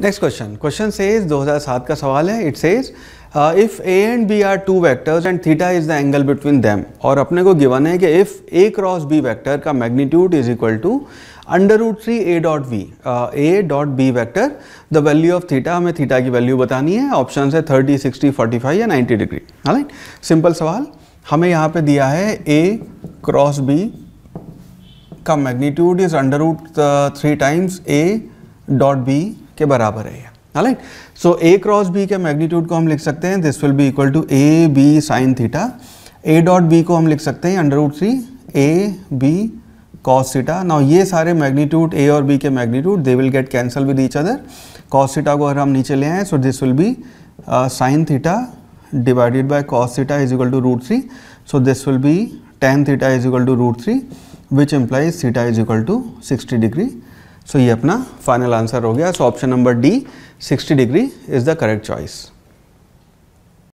next question question says 2007 का सवाल है it says if A and B are two vectors and theta is the angle between them और अपने को given है कि if A cross B vector का magnitude is equal to under root three A dot B A dot B vector the value of theta हमें theta की value बतानी है ऑप्शन है थर्टी सिक्सटी फोर्टी फाइव या ninety degree right simple सवाल हमें यहाँ पे दिया है ए क्रॉस बी का magnitude is under root three times A dot B के बराबर है ये right so A cross B के मैग्नीट्यूड को हम लिख सकते हैं this will be equal to A B sine theta A dot B को हम लिख सकते हैं under root three A B cos theta now ये सारे मैग्नीट्यूड ए और बी के magnitude they will get cancel with each other cos theta को अगर हम नीचे ले आए so this will be sine theta divided by cos theta is equal to root three so this will be tan theta is equal to root three which implies theta is equal to sixty degree so so, ये अपना final answer हो गया so option number D 60 degree is the correct choice